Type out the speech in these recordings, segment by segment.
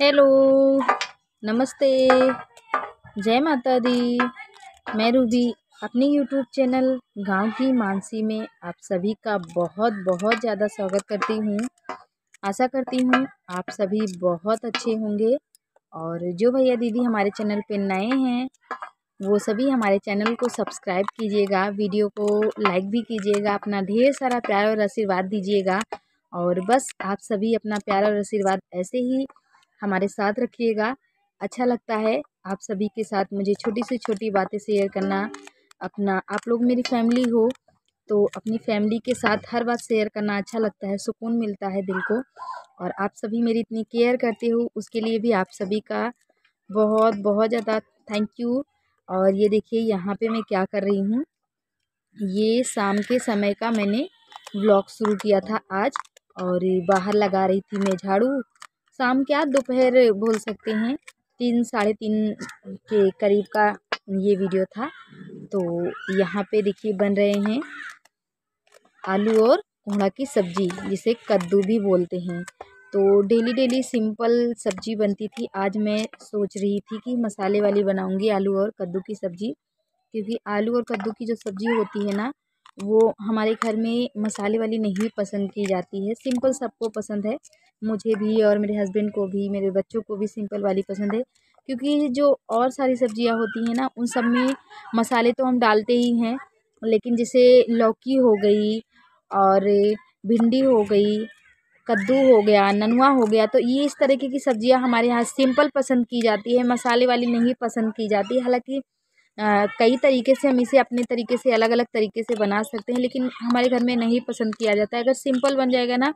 hello नमस्ते जय माता दी मैं रूबी अपनी यूट्यूब चैनल गांव की मानसी में आप सभी का बहुत बहुत ज़्यादा स्वागत करती हूँ आशा करती हूँ आप सभी बहुत अच्छे होंगे और जो भैया दीदी हमारे चैनल पे नए हैं वो सभी हमारे चैनल को सब्सक्राइब कीजिएगा वीडियो को लाइक भी कीजिएगा अपना ढेर सारा प्यार और आशीर्वाद दीजिएगा और बस आप सभी अपना प्यार और आशीर्वाद ऐसे ही हमारे साथ रखिएगा अच्छा लगता है आप सभी के साथ मुझे छोटी से छोटी बातें शेयर करना अपना आप लोग मेरी फैमिली हो तो अपनी फैमिली के साथ हर बात शेयर करना अच्छा लगता है सुकून मिलता है दिल को और आप सभी मेरी इतनी केयर करते हो उसके लिए भी आप सभी का बहुत बहुत ज़्यादा थैंक यू और ये देखिए यहाँ पे मैं क्या कर रही हूँ ये शाम के समय का मैंने ब्लॉग शुरू किया था आज और बाहर लगा रही थी मैं झाड़ू शाम क्या दोपहर बोल सकते हैं तीन साढ़े तीन के करीब का ये वीडियो था तो यहाँ पे देखिए बन रहे हैं आलू और घोड़ा की सब्जी जिसे कद्दू भी बोलते हैं तो डेली डेली सिंपल सब्जी बनती थी आज मैं सोच रही थी कि मसाले वाली बनाऊंगी आलू और कद्दू की सब्जी क्योंकि आलू और कद्दू की जो सब्जी होती है ना वो हमारे घर में मसाले वाली नहीं पसंद की जाती है सिंपल सबको पसंद है मुझे भी और मेरे हस्बैंड को भी मेरे बच्चों को भी सिंपल वाली पसंद है क्योंकि जो और सारी सब्जियां होती हैं ना उन सब में मसाले तो हम डालते ही हैं लेकिन जैसे लौकी हो गई और भिंडी हो गई कद्दू हो गया ननुआ हो गया तो ये इस तरीके की सब्जियां हमारे यहाँ सिंपल पसंद की जाती है मसाले वाली नहीं पसंद की जाती हालांकि कई तरीके से हम इसे अपने तरीके से अलग अलग तरीके से बना सकते हैं लेकिन हमारे घर में नहीं पसंद किया जाता है अगर सिंपल बन जाएगा ना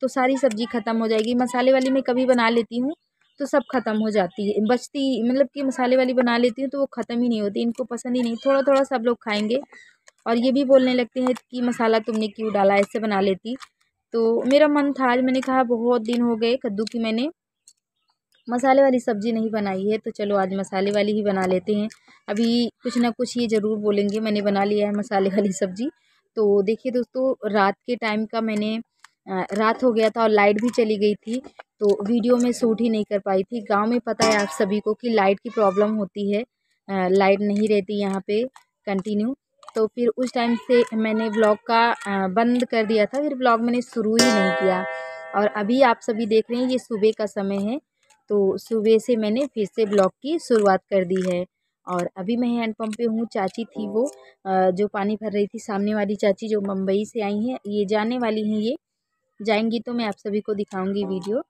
तो सारी सब्ज़ी ख़त्म हो जाएगी मसाले वाली मैं कभी बना लेती हूँ तो सब ख़त्म हो जाती है बचती मतलब कि मसाले वाली बना लेती हूँ तो वो ख़त्म ही नहीं होती इनको पसंद ही नहीं थोड़ा थोड़ा सब लोग खाएंगे और ये भी बोलने लगते हैं कि मसाला तुमने क्यों डाला ऐसे बना लेती तो मेरा मन था आज मैंने कहा बहुत दिन हो गए कद्दू की मैंने मसाले वाली सब्ज़ी नहीं बनाई है तो चलो आज मसाले वाली ही बना लेते हैं अभी कुछ ना कुछ ये ज़रूर बोलेंगे मैंने बना लिया है मसाले वाली सब्ज़ी तो देखिए दोस्तों रात के टाइम का मैंने रात हो गया था और लाइट भी चली गई थी तो वीडियो में शूट ही नहीं कर पाई थी गांव में पता है आप सभी को कि लाइट की प्रॉब्लम होती है लाइट नहीं रहती यहाँ पे कंटिन्यू तो फिर उस टाइम से मैंने ब्लॉग का बंद कर दिया था फिर ब्लॉग मैंने शुरू ही नहीं किया और अभी आप सभी देख रहे हैं ये सुबह का समय है तो सुबह से मैंने फिर से ब्लॉग की शुरुआत कर दी है और अभी मैं हैंड पंप पे हूँ चाची थी वो जो पानी भर रही थी सामने वाली चाची जो मुंबई से आई हैं ये जाने वाली हैं ये जाएंगी तो मैं आप सभी को दिखाऊंगी वीडियो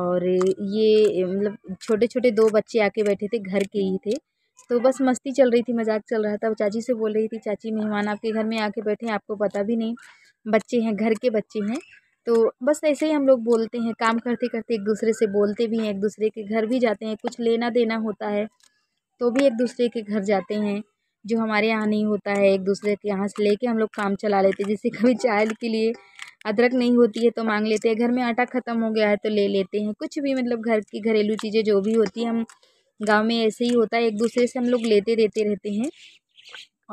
और ये मतलब छोटे छोटे दो बच्चे आके बैठे थे घर के ही थे तो बस मस्ती चल रही थी मजाक चल रहा था चाची से बोल रही थी चाची मेहमान आपके घर में आके बैठे हैं आपको पता भी नहीं बच्चे हैं घर के बच्चे हैं तो बस ऐसे ही हम लोग बोलते हैं काम करते करते एक दूसरे से बोलते भी हैं एक दूसरे के घर भी जाते हैं कुछ लेना देना होता है तो भी एक दूसरे के घर जाते हैं जो हमारे यहाँ नहीं होता है एक दूसरे के यहाँ से लेके हम लोग काम चला लेते हैं जैसे कभी चाय के लिए अदरक नहीं होती है तो मांग लेते हैं घर में आटा ख़त्म हो गया है तो ले लेते हैं कुछ भी मतलब घर की घरेलू चीज़ें जो भी होती है हम गांव में ऐसे ही होता है एक दूसरे से हम लोग लेते देते रहते हैं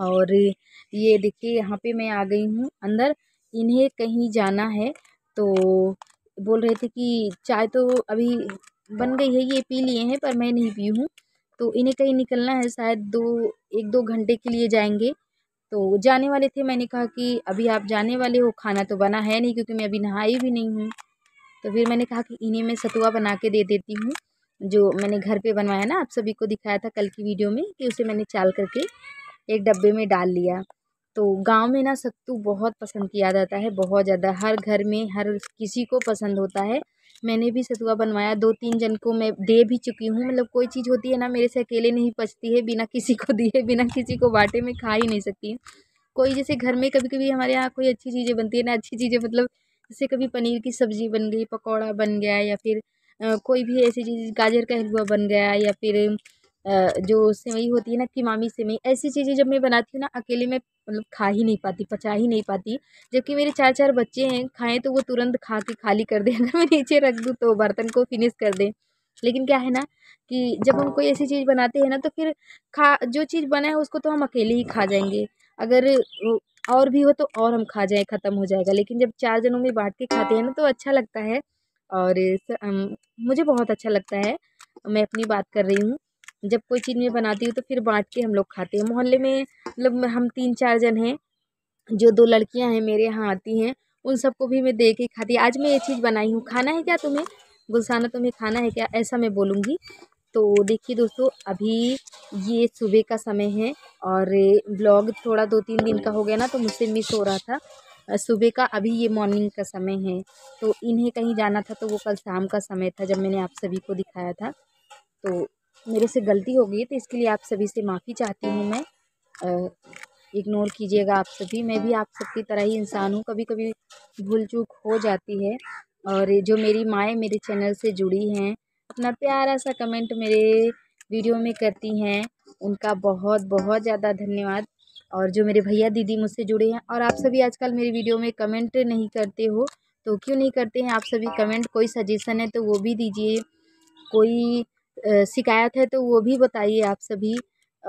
और ये देखिए यहाँ पर मैं आ गई हूँ अंदर इन्हें कहीं जाना है तो बोल रहे थे कि चाय तो अभी बन गई है ये पी लिए हैं पर मैं नहीं पी हूँ तो इन्हें कहीं निकलना है शायद दो एक दो घंटे के लिए जाएंगे तो जाने वाले थे मैंने कहा कि अभी आप जाने वाले हो खाना तो बना है नहीं क्योंकि मैं अभी नहाई भी नहीं हूँ तो फिर मैंने कहा कि इन्हें मैं सतुआ बना के दे देती हूँ जो मैंने घर पे बनवाया ना आप सभी को दिखाया था कल की वीडियो में कि उसे मैंने चाल करके एक डब्बे में डाल लिया तो गाँव में ना सत्तू बहुत पसंद किया जाता है बहुत ज़्यादा हर घर में हर किसी को पसंद होता है मैंने भी सतुआ बनवाया दो तीन जन को मैं दे भी चुकी हूँ मतलब कोई चीज़ होती है ना मेरे से अकेले नहीं पचती है बिना किसी को दिए बिना किसी को बाटे में खा ही नहीं सकती कोई जैसे घर में कभी कभी हमारे यहाँ कोई अच्छी चीज़ें बनती है ना अच्छी चीज़ें मतलब जैसे कभी पनीर की सब्ज़ी बन गई पकौड़ा बन गया या फिर कोई भी ऐसी चीज़ गाजर का हलवा बन गया या फिर जो सेवई होती है ना किमामी सेवई ऐसी चीज़ें जब मैं बनाती हूँ ना अकेले मैं मतलब खा ही नहीं पाती पचा ही नहीं पाती जबकि मेरे चार चार बच्चे हैं खाएँ तो वो तुरंत खा के खाली कर दें अगर मैं नीचे रख दूँ तो बर्तन को फिनिश कर दें लेकिन क्या है ना कि जब हम कोई ऐसी चीज़ बनाते हैं ना तो फिर खा जो चीज़ बना है उसको तो हम अकेले ही खा जाएंगे अगर और भी हो तो और हम खा जाए ख़त्म हो जाएगा लेकिन जब चार जनों में बांट के खाते हैं ना तो अच्छा लगता है और मुझे बहुत अच्छा लगता है मैं अपनी बात कर रही हूँ जब कोई चीज़ मैं बनाती हूँ तो फिर बाँट के हम लोग खाते हैं मोहल्ले में मतलब हम तीन चार जन हैं जो दो लड़कियाँ हैं मेरे यहाँ आती हैं उन सबको भी मैं दे के खाती आज मैं ये चीज़ बनाई हूँ खाना है क्या तुम्हें गुलसाना तुम्हें खाना है क्या ऐसा मैं बोलूँगी तो देखिए दोस्तों अभी ये सुबह का समय है और ब्लॉग थोड़ा दो तीन दिन का हो गया ना तो मुझसे मिस हो रहा था सुबह का अभी ये मॉर्निंग का समय है तो इन्हें कहीं जाना था तो वो कल शाम का समय था जब मैंने आप सभी को दिखाया था तो मेरे से गलती हो गई है तो इसके लिए आप सभी से माफ़ी चाहती हूँ मैं इग्नोर कीजिएगा आप सभी मैं भी आप सबकी तरह ही इंसान हूँ कभी कभी भूल चूक हो जाती है और जो मेरी माएँ मेरे चैनल से जुड़ी हैं अपना प्यारा सा कमेंट मेरे वीडियो में करती हैं उनका बहुत बहुत ज़्यादा धन्यवाद और जो मेरे भैया दीदी मुझसे जुड़े हैं और आप सभी आजकल मेरी वीडियो में कमेंट नहीं करते हो तो क्यों नहीं करते हैं आप सभी कमेंट कोई सजेशन है तो वो भी दीजिए कोई शिकायत है तो वो भी बताइए आप सभी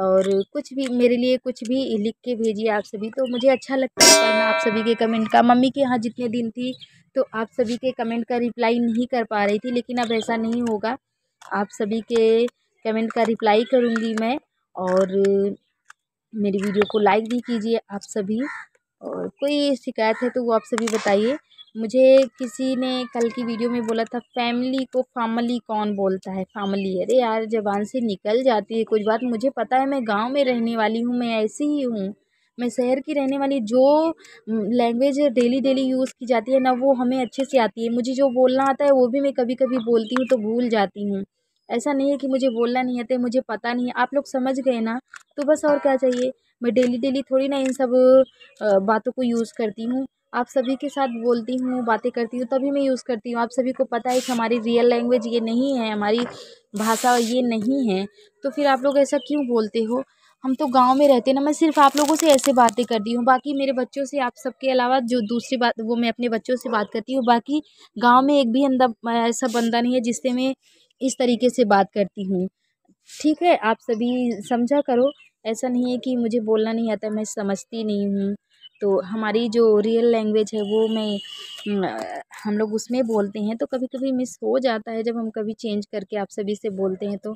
और कुछ भी मेरे लिए कुछ भी लिख के भेजिए आप सभी तो मुझे अच्छा लगता है पढ़ना आप सभी के कमेंट का मम्मी के यहाँ जितने दिन थी तो आप सभी के कमेंट का रिप्लाई नहीं कर पा रही थी लेकिन अब ऐसा नहीं होगा आप सभी के कमेंट का रिप्लाई करूँगी मैं और मेरी वीडियो को लाइक भी कीजिए आप सभी और कोई शिकायत है तो वो आप सभी बताइए मुझे किसी ने कल की वीडियो में बोला था फैमिली को फामली कौन बोलता है फामली अरे यार ज़बान से निकल जाती है कुछ बात मुझे पता है मैं गांव में रहने वाली हूँ मैं ऐसी ही हूँ मैं शहर की रहने वाली जो लैंग्वेज डेली डेली यूज़ की जाती है ना वो हमें अच्छे से आती है मुझे जो बोलना आता है वो भी मैं कभी कभी बोलती हूँ तो भूल जाती हूँ ऐसा नहीं है कि मुझे बोलना नहीं आता मुझे पता नहीं है आप लोग समझ गए ना तो बस और क्या चाहिए मैं डेली डेली थोड़ी ना इन सब बातों को यूज़ करती हूँ आप सभी के साथ बोलती हूँ बातें करती हूँ तभी मैं यूज़ करती हूँ आप सभी को पता है कि हमारी रियल लैंग्वेज ये नहीं है हमारी भाषा ये नहीं है तो फिर आप लोग ऐसा क्यों बोलते हो हम तो गांव में रहते हैं ना मैं सिर्फ आप लोगों से ऐसे बातें करती हूँ बाकी मेरे बच्चों से आप सबके अलावा जो दूसरी बात वो मैं अपने बच्चों से बात करती हूँ बाकी गांव में एक भी अंदा ऐसा बंदा नहीं है जिससे मैं इस तरीके से बात करती हूँ ठीक है आप सभी समझा करो ऐसा नहीं है कि मुझे बोलना नहीं आता मैं समझती नहीं हूँ तो हमारी जो रियल लैंग्वेज है वो मैं हम लोग उसमें बोलते हैं तो कभी कभी मिस हो जाता है जब हम कभी चेंज करके आप सभी से बोलते हैं तो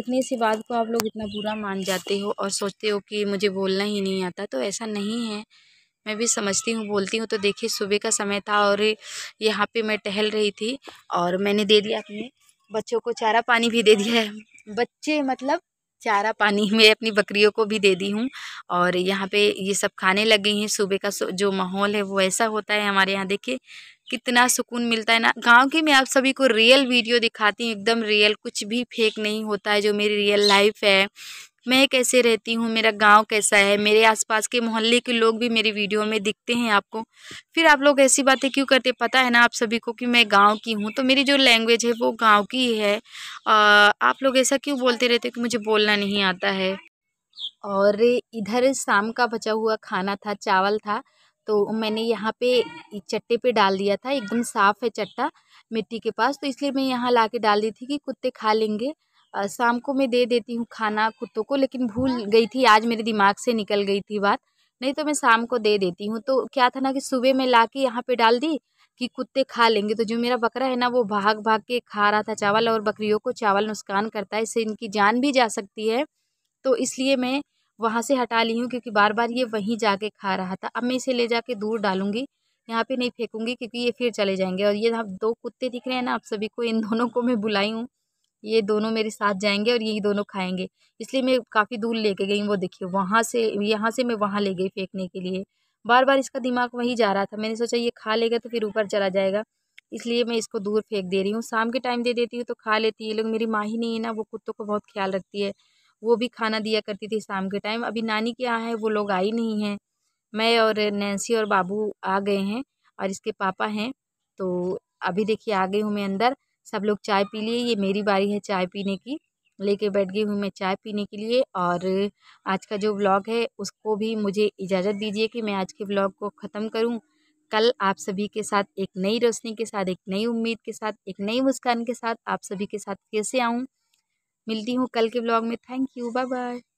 इतनी सी बात को आप लोग इतना बुरा मान जाते हो और सोचते हो कि मुझे बोलना ही नहीं आता तो ऐसा नहीं है मैं भी समझती हूँ बोलती हूँ तो देखिए सुबह का समय था और यहाँ पे मैं टहल रही थी और मैंने दे दिया अपने बच्चों को चारा पानी भी दे दिया है बच्चे मतलब चारा पानी मैं अपनी बकरियों को भी दे दी हूँ और यहाँ पे ये सब खाने लग गई हैं सुबह का जो माहौल है वो ऐसा होता है हमारे यहाँ देखिए कितना सुकून मिलता है ना गांव की मैं आप सभी को रियल वीडियो दिखाती हूँ एकदम रियल कुछ भी फेक नहीं होता है जो मेरी रियल लाइफ है मैं कैसे रहती हूँ मेरा गांव कैसा है मेरे आसपास के मोहल्ले के लोग भी मेरी वीडियो में दिखते हैं आपको फिर आप लोग ऐसी बातें क्यों करते पता है ना आप सभी को कि मैं गांव की हूँ तो मेरी जो लैंग्वेज है वो गांव की है आ, आप लोग ऐसा क्यों बोलते रहते कि मुझे बोलना नहीं आता है और इधर शाम का बचा हुआ खाना था चावल था तो मैंने यहाँ पे चट्टे पे डाल दिया था एकदम साफ़ है चट्टा मिट्टी के पास तो इसलिए मैं यहाँ ला के डाल दी थी कि कुत्ते खा लेंगे शाम को मैं दे देती हूँ खाना कुत्तों को लेकिन भूल गई थी आज मेरे दिमाग से निकल गई थी बात नहीं तो मैं शाम को दे देती हूँ तो क्या था ना कि सुबह में ला के यहाँ पर डाल दी कि कुत्ते खा लेंगे तो जो मेरा बकरा है ना वो भाग भाग के खा रहा था चावल और बकरियों को चावल नुकसान करता है इससे इनकी जान भी जा सकती है तो इसलिए मैं वहाँ से हटा ली हूँ क्योंकि बार बार ये वहीं जाके खा रहा था अब मैं इसे ले जाके दूर डालूंगी यहाँ पे नहीं फेंकूंगी क्योंकि ये फिर चले जाएंगे और ये दो कुत्ते दिख रहे हैं ना आप सभी को इन दोनों को मैं बुलाई हूँ ये दोनों मेरे साथ जाएंगे और यही दोनों खाएँगे इसलिए मैं काफ़ी दूर लेके गई वो देखिए वहाँ से यहाँ से मैं वहाँ ले गई फेंकने के लिए बार बार इसका दिमाग वहीं जा रहा था मैंने सोचा ये खा लेगा तो फिर ऊपर चला जाएगा इसलिए मैं इसको दूर फेंक दे रही हूँ शाम के टाइम दे देती हूँ तो खा लेती है ये लोग मेरी माँ ही नहीं है ना वो कुत्तों को बहुत ख्याल रखती है वो भी खाना दिया करती थी शाम के टाइम अभी नानी के यहाँ है वो लोग आई नहीं हैं मैं और नैन्सी और बाबू आ गए हैं और इसके पापा हैं तो अभी देखिए आ गई हूँ मैं अंदर सब लोग चाय पी लिए ये मेरी बारी है चाय पीने की लेके बैठ गई हूँ मैं चाय पीने के लिए और आज का जो व्लॉग है उसको भी मुझे इजाज़त दीजिए कि मैं आज के व्लॉग को ख़त्म करूँ कल आप सभी के साथ एक नई रोशनी के साथ एक नई उम्मीद के साथ एक नई मुस्कान के साथ आप सभी के साथ कैसे आऊँ मिलती हूँ कल के ब्लॉग में थैंक यू बाय बाय